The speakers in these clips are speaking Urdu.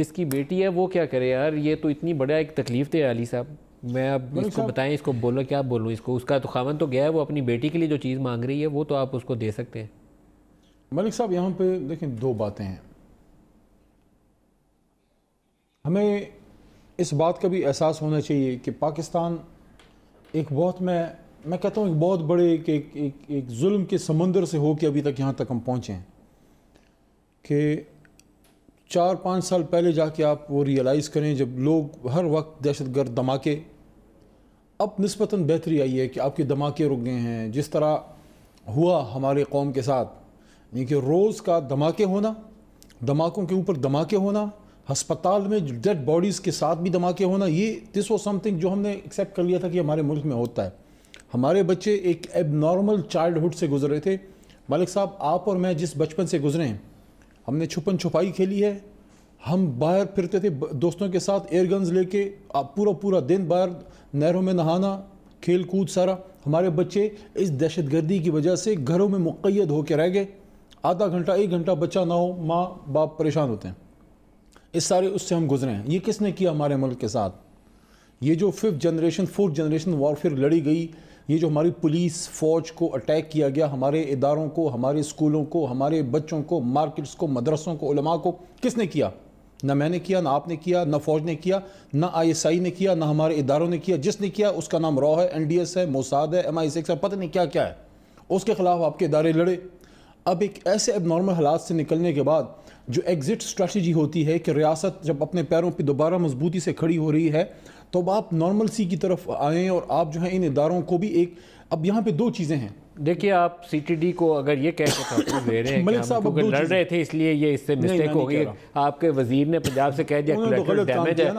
جس کی بیٹی ہے وہ کیا کرے یار یہ تو اتنی بڑا ایک تکلیف تھے علی صاحب میں اب اس کو بتائیں اس کو بولو کیا بولو اس کو اس کا تو خاون تو گیا ہے وہ اپنی بیٹی کے لیے جو چیز مانگ رہی ہے وہ تو آپ اس کو دے سکتے ہیں ملک صاحب یہاں پہ دیکھیں دو باتیں ہیں ہمیں اس بات کا بھی احساس ہونا چاہیے کہ پاکستان ایک بہت میں میں کہتا ہوں ایک بہت بڑے ایک ایک ظلم کے سمندر سے ہو کے ابھی تک یہاں تک ہم پہنچے ہیں کہ چار پانچ سال پہلے جا کے آپ وہ ریئلائز کریں جب لوگ ہر وقت دہشت گرد دھماکے اب نسبتاً بہتری آئی ہے کہ آپ کے دھماکے رک گئے ہیں جس طرح ہوا ہمارے قوم کے ساتھ یعنی کہ روز کا دھماکے ہونا دھماکوں کے اوپر دھماکے ہونا ہسپتال میں ڈیڈ باڈیز کے ساتھ بھی دھماکے ہونا یہ دس و سم تھنگ جو ہم نے ایکسیپٹ کر لیا تھا کہ ہمارے ملک میں ہوتا ہے ہمارے بچے ایک ایب نارمل چائلڈ ہوڈ سے گزرے تھے مالک صاحب آپ اور میں جس بچپن سے گزرے ہیں ہم نے چھپن چھپائی کھیلی ہے ہم باہر پھرتے تھے دوستوں کے ساتھ ایئر گنز لے کے پورا پورا دن باہر نہروں میں نہانا کھیل کود سارا ہمارے بچے اس دہشت گردی کی وجہ سے گھروں میں مقید ہو کے رہ گئے آدھا گھنٹہ ایک گھنٹہ بچہ نہ ہو ماں باپ پریشان ہوتے ہیں اس سارے اس سے ہم گزرے ہیں یہ کس نے کیا ہمارے ملک کے ساتھ یہ جو fifth generation fourth generation warfare لڑی گئی یہ جو ہماری پولیس فوج کو اٹیک کیا گیا ہمارے اداروں کو ہمارے اسکولوں کو ہمارے بچوں کو مارکٹس کو مدرسوں کو علماء کو کس نے کیا نہ میں نے کیا نہ آپ نے کیا نہ فوج نے کیا نہ آئی ایس آئی نے کیا نہ ہمارے اداروں نے کیا جس نے کیا اس کا نام رو ہے ایس ہے موساد ہے پتہ نہیں کیا کیا ہے اس کے خلاف آپ کے ادارے لڑے اب ایک ایسے اب نارمل حالات سے نکلنے کے بعد جو ایگزٹ اسٹریٹجی ہوتی ہے کہ ریاست جب اپنے پیروں پہ دوبارہ مضبوطی سے کھڑی ہو رہی ہے تو اب آپ نارمل سی کی طرف آئیں اور آپ جو ہیں ان اداروں کو بھی ایک اب یہاں پہ دو چیزیں ہیں دیکھیے آپ سی ٹی ڈی کو اگر یہ کہہ کے تھا دے رہے ہیں ملک صاحب اگر لڑ رہے تھے اس لیے یہ اس سے مسٹیک ہو گئی آپ کے وزیر نے پنجاب سے کہہ دیا ڈیمیج ہے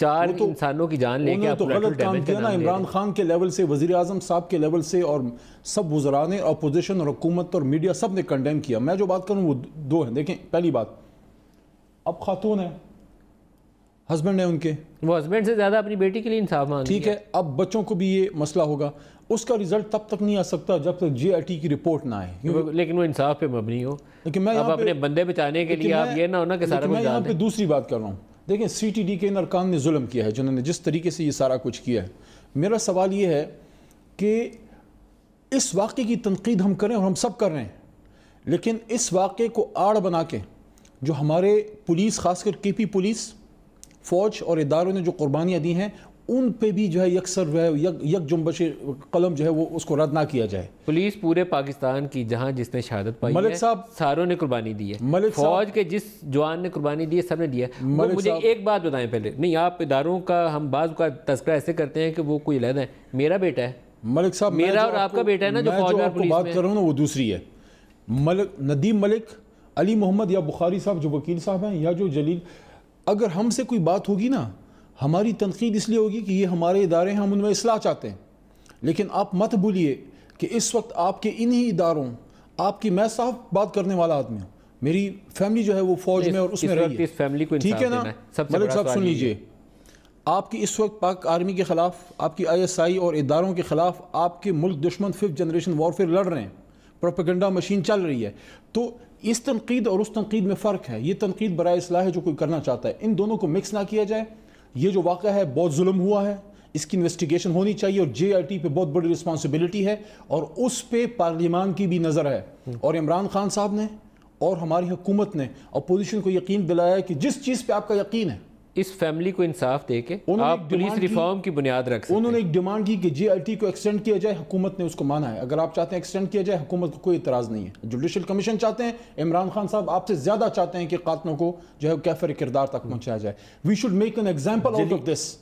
چار انسانوں کی جان لے کے تو غلط کام کیا نا عمران خان کے لیول سے وزیر اعظم صاحب کے لیول سے اور سب وزرا نے اپوزیشن اور حکومت اور میڈیا سب نے کنڈیم کیا میں جو بات کروں وہ دو ہیں دیکھیں پہلی بات اب خاتون ہیں ہسبینڈ ہیں ان کے وہ ہسبینڈ سے زیادہ اپنی بیٹی کے لیے انصاف ٹھیک ہے اب بچوں کو بھی یہ مسئلہ ہوگا اس کا ریزلٹ تب تک نہیں آ سکتا جب تک جی آئی ٹی کی رپورٹ نہ آئے لیکن وہ انصاف مبنی ہو میں یہاں پہ دوسری بات کر رہا ہوں دیکھیں سی ٹی ڈی کے ارکان نے ظلم کیا ہے جنہوں نے جس طریقے سے یہ سارا کچھ کیا ہے میرا سوال یہ ہے کہ اس واقعے کی تنقید ہم کریں اور ہم سب کر رہے ہیں لیکن اس واقعے کو آڑ بنا کے جو ہمارے پولیس خاص کر کے پی پولیس فوج اور اداروں نے جو قربانیاں دی ہیں ان پہ بھی جو ہے یکسر جو ہے یک جنبش قلم جو ہے وہ اس کو رد نہ کیا جائے پولیس پورے پاکستان کی جہاں جس نے شہادت پائی ملک ہے صاحب ساروں نے قربانی دی ہے ملک فوج صاحب کے جس جوان نے قربانی دی ہے سب نے دی ہے مجھے ایک بات بتائیں پہلے نہیں آپ اداروں کا ہم بعض کا تذکرہ ایسے کرتے ہیں کہ وہ کوئی علیحدہ ہے میرا بیٹا ہے ملک صاحب میرا اور آپ کا بیٹا ہے نا جو فوج میں پولیس بات کر رہا ہوں نا وہ دوسری ہے ملک ندیم ملک علی محمد یا بخاری صاحب جو وکیل صاحب ہیں یا جو جلیل اگر ہم سے کوئی بات ہوگی نا ہماری تنقید اس لیے ہوگی کہ یہ ہمارے ادارے ہیں ہم ان میں اصلاح چاہتے ہیں لیکن آپ مت بھولیے کہ اس وقت آپ کے انہی اداروں آپ کی میں صاف بات کرنے والا آدمی ہوں میری فیملی جو ہے وہ فوج میں اور اس میں رہی ہے ہے ٹھیک نا ملک صاحب سن لیجئے آپ کی اس وقت پاک آرمی کے خلاف آپ کی آئی ایس آئی اور اداروں کے خلاف آپ کے ملک دشمن ففتھ جنریشن وارفیئر لڑ رہے ہیں پروپیگنڈا مشین چل رہی ہے تو اس تنقید اور اس تنقید میں فرق ہے یہ تنقید برائے اصلاح ہے جو کوئی کرنا چاہتا ہے ان دونوں کو مکس نہ کیا جائے یہ جو واقعہ ہے بہت ظلم ہوا ہے اس کی انویسٹیگیشن ہونی چاہیے اور جے آئی ٹی پہ بہت بڑی رسپانسبلٹی ہے اور اس پہ پارلیمان کی بھی نظر ہے اور عمران خان صاحب نے اور ہماری حکومت نے اپوزیشن کو یقین دلایا کہ جس چیز پہ آپ کا یقین ہے اس فیملی کو انصاف دے کے آپ پولیس ریفارم کی بنیاد رکھ سکتے ہیں انہوں نے ایک ڈیمانڈ کی کہ جی آئی ٹی کو ایکسٹینڈ کیا جائے حکومت نے اس کو مانا ہے اگر آپ چاہتے ہیں ایکسٹینڈ کیا جائے حکومت کو کوئی اعتراض نہیں ہے جوڈیشل کمیشن چاہتے ہیں عمران خان صاحب آپ سے زیادہ چاہتے ہیں کہ قاتلوں کو جو ہے کیفر کردار تک پہنچایا جائے we should make an example out of this